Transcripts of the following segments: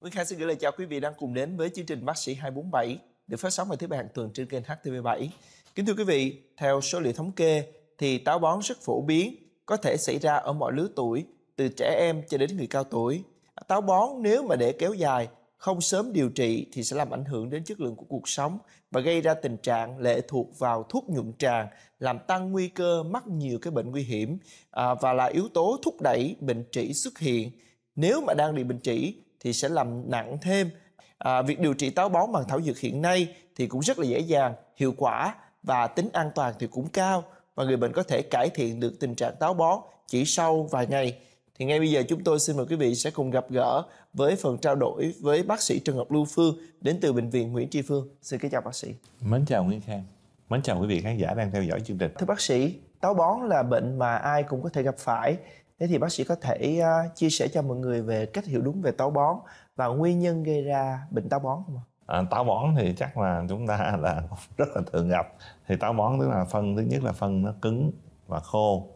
Nguyên Khang xin gửi lời chào quý vị đang cùng đến với chương trình Bác sĩ 247 được phát sóng vào thứ ba hàng tuần trên kênh HTV7. Kính thưa quý vị, theo số liệu thống kê thì táo bón rất phổ biến, có thể xảy ra ở mọi lứa tuổi, từ trẻ em cho đến người cao tuổi. Táo bón nếu mà để kéo dài, không sớm điều trị thì sẽ làm ảnh hưởng đến chất lượng của cuộc sống và gây ra tình trạng lệ thuộc vào thuốc nhuận tràng, làm tăng nguy cơ mắc nhiều cái bệnh nguy hiểm à, và là yếu tố thúc đẩy bệnh trĩ xuất hiện. Nếu mà đang bị bệnh trĩ thì sẽ làm nặng thêm à, việc điều trị táo bón bằng thảo dược hiện nay thì cũng rất là dễ dàng hiệu quả và tính an toàn thì cũng cao và người bệnh có thể cải thiện được tình trạng táo bón chỉ sau vài ngày thì ngay bây giờ chúng tôi xin mời quý vị sẽ cùng gặp gỡ với phần trao đổi với bác sĩ Trần Ngọc Lưu Phương đến từ bệnh viện Nguyễn Tri Phương. Xin kính chào bác sĩ. Mến chào Nguyễn Khang. Mến chào quý vị khán giả đang theo dõi chương trình. Thưa bác sĩ, táo bón là bệnh mà ai cũng có thể gặp phải Thế thì bác sĩ có thể uh, chia sẻ cho mọi người về cách hiểu đúng về táo bón và nguyên nhân gây ra bệnh táo bón không ạ? À, táo bón thì chắc là chúng ta là rất là thường gặp. Thì táo bón tức là phân thứ nhất là phân nó cứng và khô.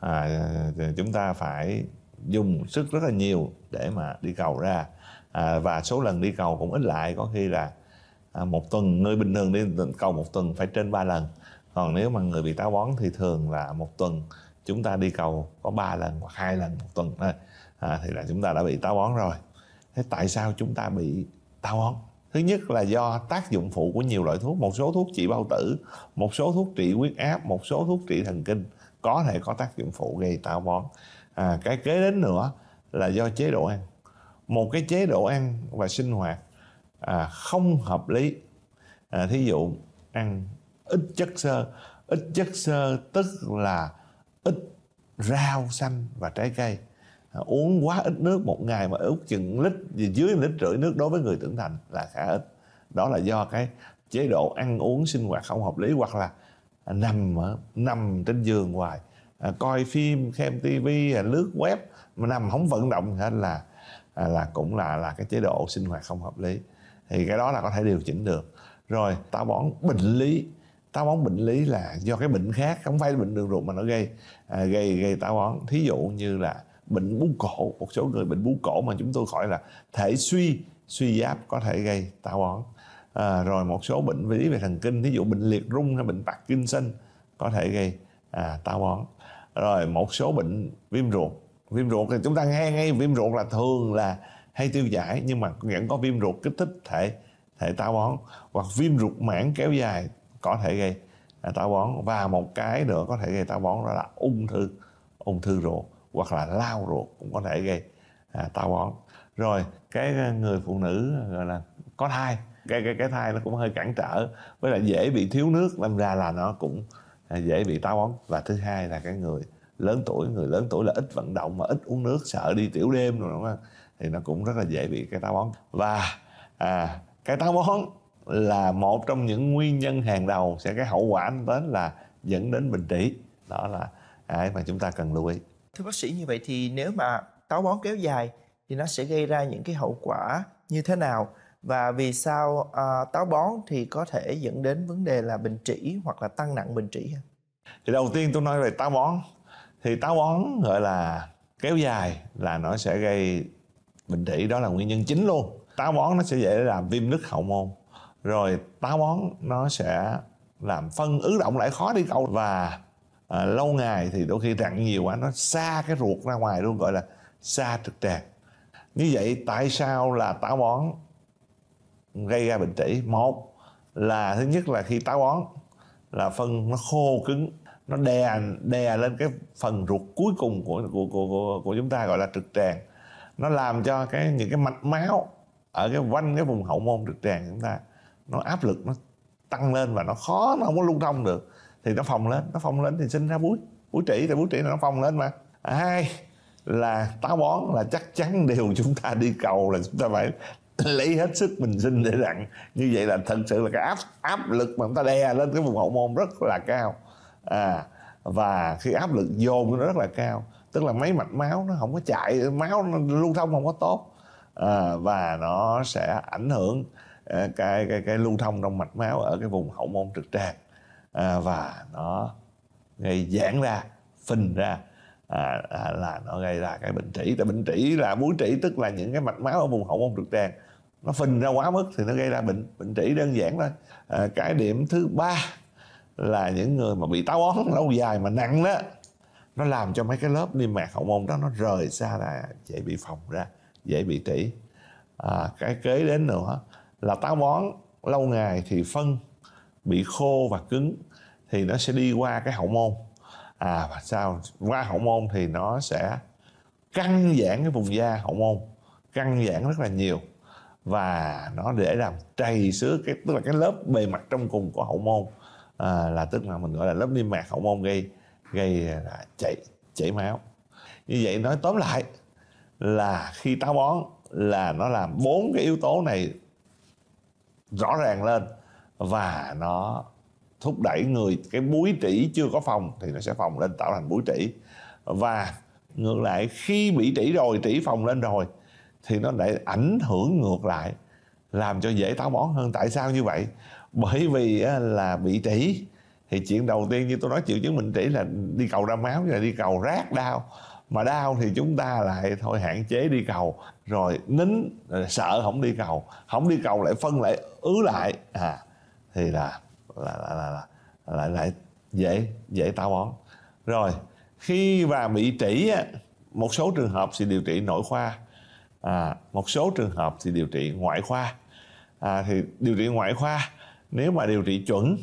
À, chúng ta phải dùng sức rất là nhiều để mà đi cầu ra à, và số lần đi cầu cũng ít lại có khi là à, một tuần người bình thường đi cầu một tuần phải trên 3 lần còn nếu mà người bị táo bón thì thường là một tuần chúng ta đi cầu có 3 lần hoặc hai lần một tuần thôi à, thì là chúng ta đã bị táo bón rồi thế tại sao chúng ta bị táo bón thứ nhất là do tác dụng phụ của nhiều loại thuốc một số thuốc trị bao tử một số thuốc trị huyết áp một số thuốc trị thần kinh có thể có tác dụng phụ gây táo bón à, cái kế đến nữa là do chế độ ăn một cái chế độ ăn và sinh hoạt à, không hợp lý à, thí dụ ăn ít chất xơ ít chất xơ tức là ít rau xanh và trái cây à, uống quá ít nước một ngày mà ước chừng lít dưới lít rưỡi nước đối với người trưởng thành là khá ít đó là do cái chế độ ăn uống sinh hoạt không hợp lý hoặc là nằm nằm trên giường hoài à, coi phim xem tivi à, lướt web mà nằm không vận động hết là là cũng là là cái chế độ sinh hoạt không hợp lý thì cái đó là có thể điều chỉnh được rồi táo bón bệnh lý táo bón bệnh lý là do cái bệnh khác không phải bệnh đường ruột mà nó gây à, gây gây táo bón thí dụ như là bệnh bú cổ một số người bệnh bú cổ mà chúng tôi gọi là thể suy suy giáp có thể gây táo bón à, rồi một số bệnh lý về thần kinh thí dụ bệnh liệt rung hay bệnh parkinson có thể gây à, táo bón rồi một số bệnh viêm ruột viêm ruột thì chúng ta nghe ngay viêm ruột là thường là hay tiêu giải nhưng mà vẫn có viêm ruột kích thích thể thể táo bón hoặc viêm ruột mãn kéo dài có thể gây à, táo bón và một cái nữa có thể gây táo bón đó là ung thư ung thư ruột hoặc là lao ruột cũng có thể gây à, táo bón rồi cái à, người phụ nữ gọi là có thai cái cái cái thai nó cũng hơi cản trở với lại dễ bị thiếu nước làm ra là nó cũng à, dễ bị táo bón và thứ hai là cái người lớn tuổi người lớn tuổi là ít vận động mà ít uống nước sợ đi tiểu đêm rồi đúng không thì nó cũng rất là dễ bị cái táo bón và à, cái táo bón là một trong những nguyên nhân hàng đầu sẽ cái hậu quả đến là dẫn đến bệnh trĩ đó là cái mà chúng ta cần lưu ý thưa bác sĩ như vậy thì nếu mà táo bón kéo dài thì nó sẽ gây ra những cái hậu quả như thế nào và vì sao à, táo bón thì có thể dẫn đến vấn đề là bệnh trĩ hoặc là tăng nặng bệnh trĩ thì đầu tiên tôi nói về táo bón thì táo bón gọi là kéo dài là nó sẽ gây bệnh trĩ đó là nguyên nhân chính luôn táo bón nó sẽ dễ làm viêm nứt hậu môn rồi táo bón nó sẽ làm phân ứ động lại khó đi cầu và à, lâu ngày thì đôi khi rặn nhiều quá nó xa cái ruột ra ngoài luôn gọi là xa trực tràng như vậy tại sao là táo bón gây ra bệnh trĩ một là thứ nhất là khi táo bón là phân nó khô cứng nó đè đè lên cái phần ruột cuối cùng của của của của, của chúng ta gọi là trực tràng nó làm cho cái những cái mạch máu ở cái quanh cái vùng hậu môn trực tràng chúng ta nó áp lực nó tăng lên và nó khó nó không có lưu thông được thì nó phồng lên nó phồng lên thì sinh ra búi búi trĩ thì búi trĩ là nó phồng lên mà hai là táo bón là chắc chắn điều chúng ta đi cầu là chúng ta phải lấy hết sức mình sinh để đặng như vậy là thật sự là cái áp áp lực mà chúng ta đè lên cái vùng hậu môn rất là cao à và khi áp lực dồn nó rất là cao tức là mấy mạch máu nó không có chạy máu nó lưu thông không có tốt à, và nó sẽ ảnh hưởng Ờ, cái cái cái lưu thông trong mạch máu ở cái vùng hậu môn trực tràng à, và nó gây giãn ra phình ra à, à, là nó gây ra cái bệnh trĩ tại bệnh trĩ là muốn trĩ tức là những cái mạch máu ở vùng hậu môn trực tràng nó phình ra quá mức thì nó gây ra bệnh bệnh trĩ đơn giản thôi à, cái điểm thứ ba là những người mà bị táo bón lâu dài mà nặng đó nó làm cho mấy cái lớp niêm mạc hậu môn đó nó rời xa là dễ bị phồng ra dễ bị trĩ à, cái kế đến nữa là táo bón lâu ngày thì phân bị khô và cứng thì nó sẽ đi qua cái hậu môn à và sao qua hậu môn thì nó sẽ căng giãn cái vùng da hậu môn căng giãn rất là nhiều và nó để làm trầy xước cái tức là cái lớp bề mặt trong cùng của hậu môn à, là tức là mình gọi là lớp niêm mạc hậu môn gây gây là chảy chảy máu như vậy nói tóm lại là khi táo bón là nó làm bốn cái yếu tố này rõ ràng lên và nó thúc đẩy người cái búi trĩ chưa có phòng thì nó sẽ phòng lên tạo thành búi trĩ và ngược lại khi bị trĩ rồi trĩ phòng lên rồi thì nó lại ảnh hưởng ngược lại làm cho dễ táo bón hơn tại sao như vậy bởi vì là bị trĩ thì chuyện đầu tiên như tôi nói triệu chứng bệnh trĩ là đi cầu ra máu là đi cầu rác đau mà đau thì chúng ta lại thôi hạn chế đi cầu rồi nín rồi sợ không đi cầu không đi cầu lại phân lại ứ lại à thì là là là là, lại lại dễ dễ táo bón rồi khi mà bị trĩ một số trường hợp thì điều trị nội khoa à, một số trường hợp thì điều trị ngoại khoa à, thì điều trị ngoại khoa nếu mà điều trị chuẩn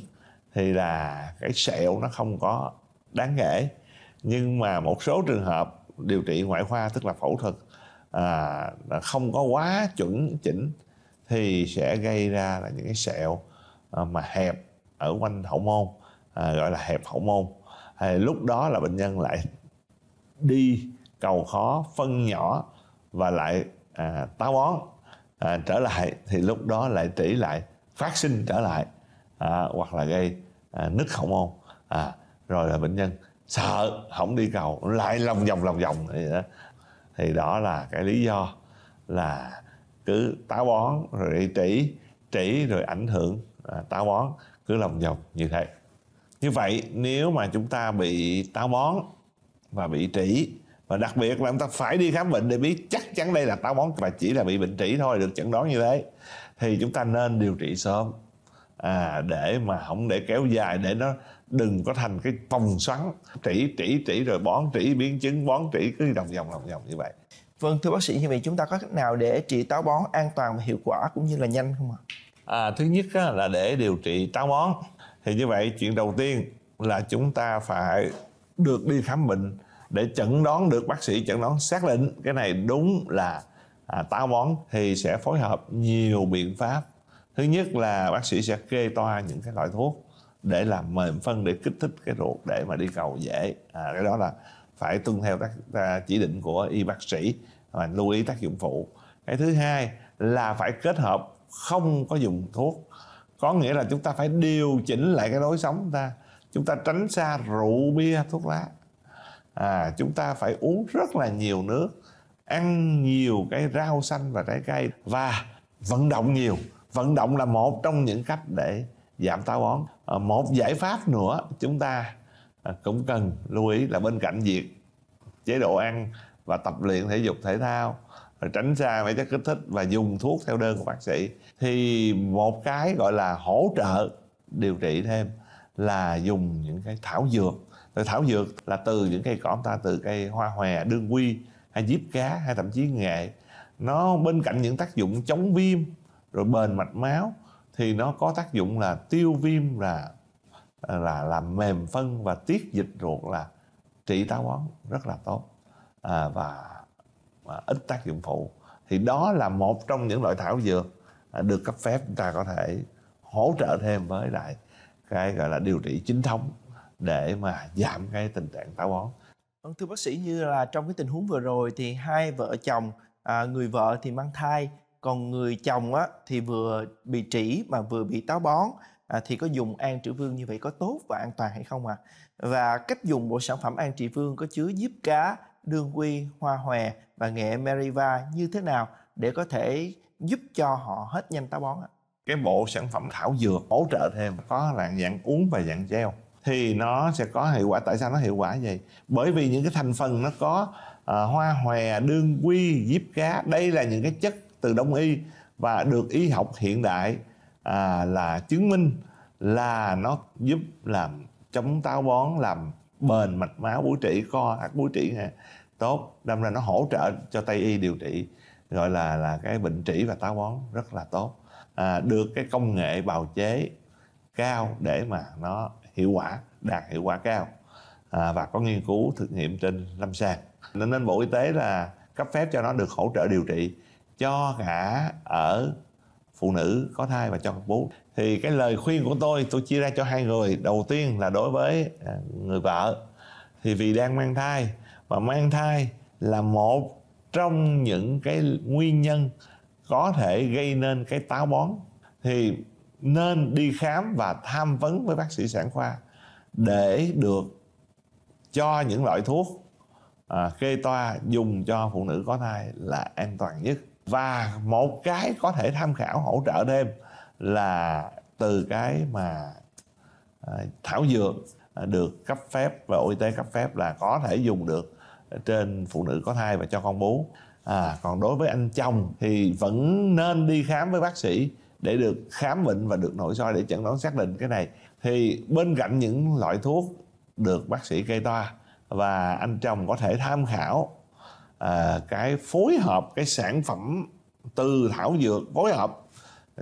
thì là cái sẹo nó không có đáng kể nhưng mà một số trường hợp điều trị ngoại khoa tức là phẫu thuật à, không có quá chuẩn chỉnh thì sẽ gây ra là những cái sẹo à, mà hẹp ở quanh hậu môn à, gọi là hẹp hậu môn à, lúc đó là bệnh nhân lại đi cầu khó phân nhỏ và lại à, táo bón à, trở lại thì lúc đó lại trĩ lại phát sinh trở lại à, hoặc là gây à, nứt hậu môn à, rồi là bệnh nhân sợ không đi cầu lại lòng vòng lòng vòng thì đó. thì đó là cái lý do là cứ táo bón rồi trĩ trĩ rồi ảnh hưởng à, táo bón cứ lòng vòng như thế như vậy nếu mà chúng ta bị táo bón và bị trĩ và đặc biệt là chúng ta phải đi khám bệnh để biết chắc chắn đây là táo bón và chỉ là bị bệnh trĩ thôi được chẩn đoán như thế thì chúng ta nên điều trị sớm à, để mà không để kéo dài để nó đừng có thành cái vòng xoắn trĩ trĩ trĩ rồi bón trĩ biến chứng bón trĩ cứ đồng vòng đồng vòng như vậy vâng thưa bác sĩ như vậy chúng ta có cách nào để trị táo bón an toàn và hiệu quả cũng như là nhanh không ạ à, thứ nhất á, là để điều trị táo bón thì như vậy chuyện đầu tiên là chúng ta phải được đi khám bệnh để chẩn đoán được bác sĩ chẩn đoán xác định cái này đúng là à, táo bón thì sẽ phối hợp nhiều biện pháp thứ nhất là bác sĩ sẽ kê toa những cái loại thuốc để làm mềm phân để kích thích cái ruột để mà đi cầu dễ à, cái đó là phải tuân theo các chỉ định của y bác sĩ và lưu ý tác dụng phụ cái thứ hai là phải kết hợp không có dùng thuốc có nghĩa là chúng ta phải điều chỉnh lại cái lối sống ta chúng ta tránh xa rượu bia thuốc lá à, chúng ta phải uống rất là nhiều nước ăn nhiều cái rau xanh và trái cây và vận động nhiều vận động là một trong những cách để giảm táo bón ờ, một giải pháp nữa chúng ta à, cũng cần lưu ý là bên cạnh việc chế độ ăn và tập luyện thể dục thể thao tránh xa mấy chất kích thích và dùng thuốc theo đơn của bác sĩ thì một cái gọi là hỗ trợ điều trị thêm là dùng những cái thảo dược thảo dược là từ những cây cỏ ta từ cây hoa hòe đương quy hay diếp cá hay thậm chí nghệ nó bên cạnh những tác dụng chống viêm rồi bền mạch máu thì nó có tác dụng là tiêu viêm là à, là làm mềm phân và tiết dịch ruột là trị táo bón rất là tốt à, và, và ít tác dụng phụ thì đó là một trong những loại thảo dược à, được cấp phép chúng ta có thể hỗ trợ thêm với lại cái gọi là điều trị chính thống để mà giảm cái tình trạng táo bón. Vâng, thưa bác sĩ như là trong cái tình huống vừa rồi thì hai vợ chồng à, người vợ thì mang thai còn người chồng á thì vừa bị trĩ mà vừa bị táo bón à, thì có dùng an trữ vương như vậy có tốt và an toàn hay không ạ à? và cách dùng bộ sản phẩm an trị vương có chứa giúp cá đương quy hoa hòe và nghệ meriva như thế nào để có thể giúp cho họ hết nhanh táo bón ạ à? cái bộ sản phẩm thảo dược hỗ trợ thêm có là dạng uống và dạng gel thì nó sẽ có hiệu quả tại sao nó hiệu quả vậy bởi vì những cái thành phần nó có à, hoa hòe đương quy diếp cá đây là những cái chất từ đông y và được y học hiện đại à, là chứng minh là nó giúp làm chống táo bón làm bền mạch máu búi trị co ác búi trĩ nè tốt đâm ra nó hỗ trợ cho tây y điều trị gọi là là cái bệnh trị và táo bón rất là tốt à, được cái công nghệ bào chế cao để mà nó hiệu quả đạt hiệu quả cao à, và có nghiên cứu thực nghiệm trên lâm sàng nên nên bộ y tế là cấp phép cho nó được hỗ trợ điều trị cho cả ở phụ nữ có thai và cho bố thì cái lời khuyên của tôi tôi chia ra cho hai người đầu tiên là đối với à, người vợ thì vì đang mang thai và mang thai là một trong những cái nguyên nhân có thể gây nên cái táo bón thì nên đi khám và tham vấn với bác sĩ sản khoa để được cho những loại thuốc à, kê toa dùng cho phụ nữ có thai là an toàn nhất và một cái có thể tham khảo hỗ trợ thêm là từ cái mà à, thảo dược à, được cấp phép và y tế cấp phép là có thể dùng được trên phụ nữ có thai và cho con bú à, còn đối với anh chồng thì vẫn nên đi khám với bác sĩ để được khám bệnh và được nội soi để chẩn đoán xác định cái này thì bên cạnh những loại thuốc được bác sĩ kê toa và anh chồng có thể tham khảo à, cái phối hợp cái sản phẩm từ thảo dược phối hợp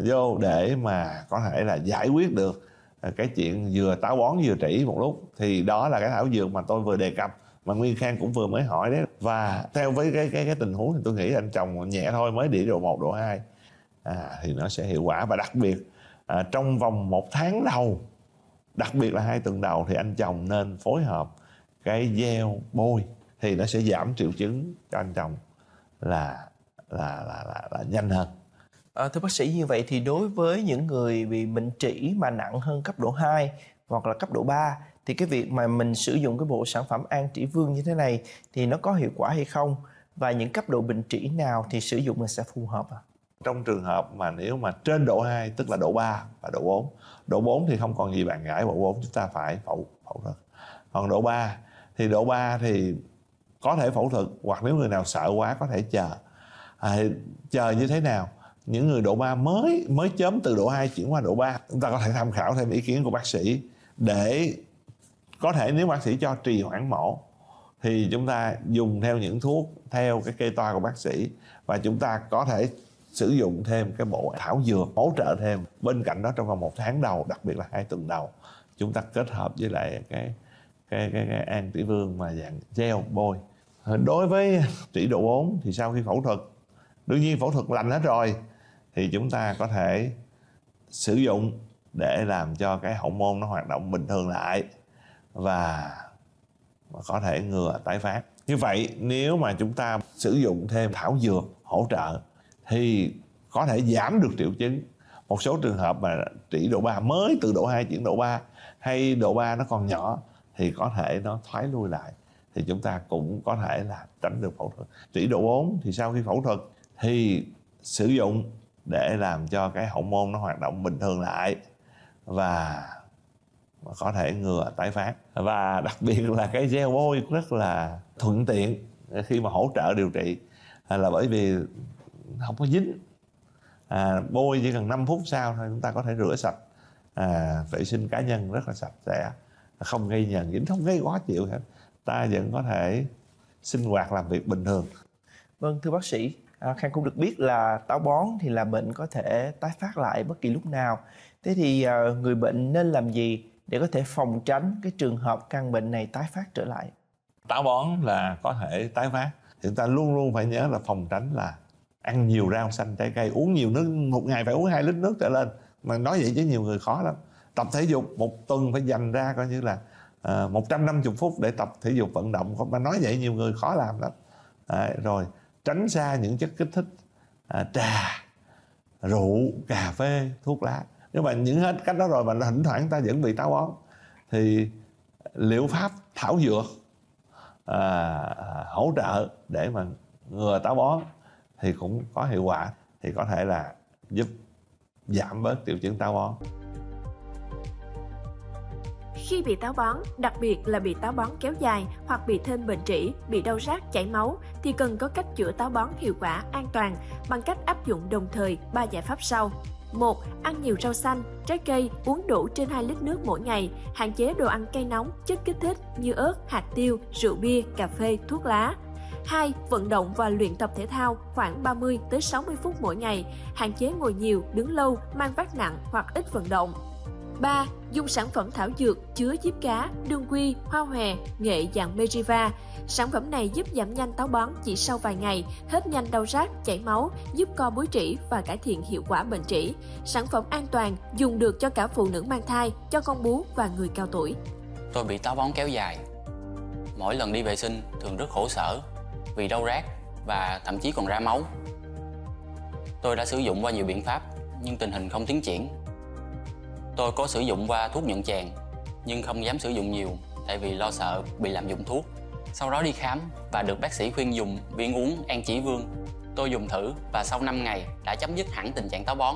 vô để mà có thể là giải quyết được à, cái chuyện vừa táo bón vừa trĩ một lúc thì đó là cái thảo dược mà tôi vừa đề cập mà nguyên khang cũng vừa mới hỏi đấy và theo với cái cái cái tình huống thì tôi nghĩ anh chồng nhẹ thôi mới đi độ một độ hai à, thì nó sẽ hiệu quả và đặc biệt à, trong vòng một tháng đầu đặc biệt là hai tuần đầu thì anh chồng nên phối hợp cái gieo bôi thì nó sẽ giảm triệu chứng cho anh chồng là là là là, là nhanh hơn à, thưa bác sĩ như vậy thì đối với những người bị bệnh trĩ mà nặng hơn cấp độ 2 hoặc là cấp độ 3 thì cái việc mà mình sử dụng cái bộ sản phẩm an trĩ vương như thế này thì nó có hiệu quả hay không và những cấp độ bệnh trĩ nào thì sử dụng là sẽ phù hợp à? trong trường hợp mà nếu mà trên độ 2 tức là độ 3 và độ 4 độ 4 thì không còn gì bạn cãi độ 4 chúng ta phải phẫu phẫu thuật còn độ 3 thì độ 3 thì có thể phẫu thuật hoặc nếu người nào sợ quá có thể chờ à, chờ như thế nào những người độ 3 mới mới chớm từ độ 2 chuyển qua độ 3 chúng ta có thể tham khảo thêm ý kiến của bác sĩ để có thể nếu bác sĩ cho trì hoãn mổ thì chúng ta dùng theo những thuốc theo cái kê toa của bác sĩ và chúng ta có thể sử dụng thêm cái bộ thảo dược hỗ trợ thêm bên cạnh đó trong vòng một tháng đầu đặc biệt là hai tuần đầu chúng ta kết hợp với lại cái cái cái, cái an tỷ vương mà dạng gel bôi Ờ, đối với tỷ độ 4 thì sau khi phẫu thuật đương nhiên phẫu thuật lành hết rồi thì chúng ta có thể sử dụng để làm cho cái hậu môn nó hoạt động bình thường lại và có thể ngừa tái phát như vậy nếu mà chúng ta sử dụng thêm thảo dược hỗ trợ thì có thể giảm được triệu chứng một số trường hợp mà trị độ 3 mới từ độ 2 chuyển độ 3 hay độ 3 nó còn nhỏ thì có thể nó thoái lui lại thì chúng ta cũng có thể là tránh được phẫu thuật trĩ độ 4 thì sau khi phẫu thuật thì sử dụng để làm cho cái hậu môn nó hoạt động bình thường lại và có thể ngừa tái phát và đặc biệt là cái gel bôi rất là thuận tiện khi mà hỗ trợ điều trị à, là bởi vì không có dính à, bôi chỉ cần 5 phút sau thôi chúng ta có thể rửa sạch à, vệ sinh cá nhân rất là sạch sẽ không gây nhờn dính không gây quá chịu hết ta vẫn có thể sinh hoạt làm việc bình thường vâng thưa bác sĩ à, khang cũng được biết là táo bón thì là bệnh có thể tái phát lại bất kỳ lúc nào thế thì à, người bệnh nên làm gì để có thể phòng tránh cái trường hợp căn bệnh này tái phát trở lại táo bón là có thể tái phát thì ta luôn luôn phải nhớ là phòng tránh là ăn nhiều rau xanh trái cây uống nhiều nước một ngày phải uống 2 lít nước trở lên mà nói vậy chứ nhiều người khó lắm tập thể dục một tuần phải dành ra coi như là à, ờ, 150 phút để tập thể dục vận động mà nói vậy nhiều người khó làm lắm à, rồi tránh xa những chất kích thích à, trà rượu cà phê thuốc lá nhưng mà những hết cách đó rồi mà thỉnh thoảng ta vẫn bị táo bón thì liệu pháp thảo dược à, à hỗ trợ để mà ngừa táo bón thì cũng có hiệu quả thì có thể là giúp giảm bớt triệu chứng táo bón khi bị táo bón, đặc biệt là bị táo bón kéo dài hoặc bị thêm bệnh trĩ, bị đau rát, chảy máu thì cần có cách chữa táo bón hiệu quả, an toàn bằng cách áp dụng đồng thời ba giải pháp sau. 1. Ăn nhiều rau xanh, trái cây, uống đủ trên 2 lít nước mỗi ngày, hạn chế đồ ăn cay nóng, chất kích thích như ớt, hạt tiêu, rượu bia, cà phê, thuốc lá. 2. Vận động và luyện tập thể thao khoảng 30 tới 60 phút mỗi ngày, hạn chế ngồi nhiều, đứng lâu, mang vác nặng hoặc ít vận động. 3. Dùng sản phẩm thảo dược chứa diếp cá, đương quy, hoa hòe, nghệ dạng Meriva. Sản phẩm này giúp giảm nhanh táo bón chỉ sau vài ngày, hết nhanh đau rát, chảy máu, giúp co búi trĩ và cải thiện hiệu quả bệnh trĩ. Sản phẩm an toàn, dùng được cho cả phụ nữ mang thai, cho con bú và người cao tuổi. Tôi bị táo bón kéo dài. Mỗi lần đi vệ sinh thường rất khổ sở vì đau rát và thậm chí còn ra máu. Tôi đã sử dụng qua nhiều biện pháp nhưng tình hình không tiến triển Tôi có sử dụng qua thuốc nhuận tràng nhưng không dám sử dụng nhiều tại vì lo sợ bị làm dụng thuốc. Sau đó đi khám và được bác sĩ khuyên dùng viên uống An Chỉ Vương. Tôi dùng thử và sau 5 ngày đã chấm dứt hẳn tình trạng táo bón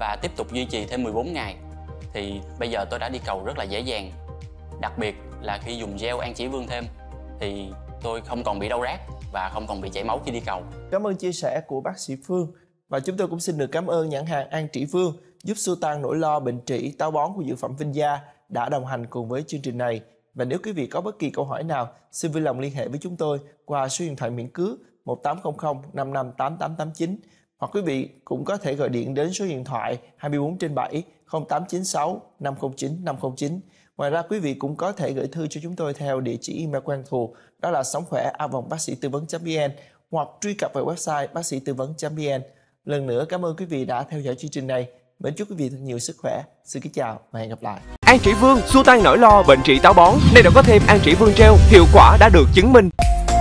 và tiếp tục duy trì thêm 14 ngày thì bây giờ tôi đã đi cầu rất là dễ dàng. Đặc biệt là khi dùng gel An Chỉ Vương thêm thì tôi không còn bị đau rát và không còn bị chảy máu khi đi cầu. Cảm ơn chia sẻ của bác sĩ Phương và chúng tôi cũng xin được cảm ơn nhãn hàng An Chỉ Phương giúp xua tan nỗi lo bệnh trĩ táo bón của dược phẩm Vinh Gia đã đồng hành cùng với chương trình này. Và nếu quý vị có bất kỳ câu hỏi nào, xin vui lòng liên hệ với chúng tôi qua số điện thoại miễn cước 1800 55 8889 hoặc quý vị cũng có thể gọi điện đến số điện thoại 24 trên 7 0896 509 509. Ngoài ra quý vị cũng có thể gửi thư cho chúng tôi theo địa chỉ email quen thuộc đó là sống khỏe a vòng bác sĩ tư vấn.vn hoặc truy cập vào website bác sĩ tư vấn.vn. Lần nữa cảm ơn quý vị đã theo dõi chương trình này. Mến chúc quý vị thật nhiều sức khỏe. Xin kính chào và hẹn gặp lại. An Trĩ Vương, xua tan nỗi lo bệnh trị táo bón. Nay đã có thêm An Trĩ Vương treo, hiệu quả đã được chứng minh.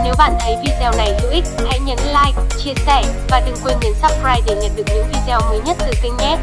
Nếu bạn thấy video này hữu ích, hãy nhấn like, chia sẻ và đừng quên nhấn subscribe để nhận được những video mới nhất từ kênh nhé.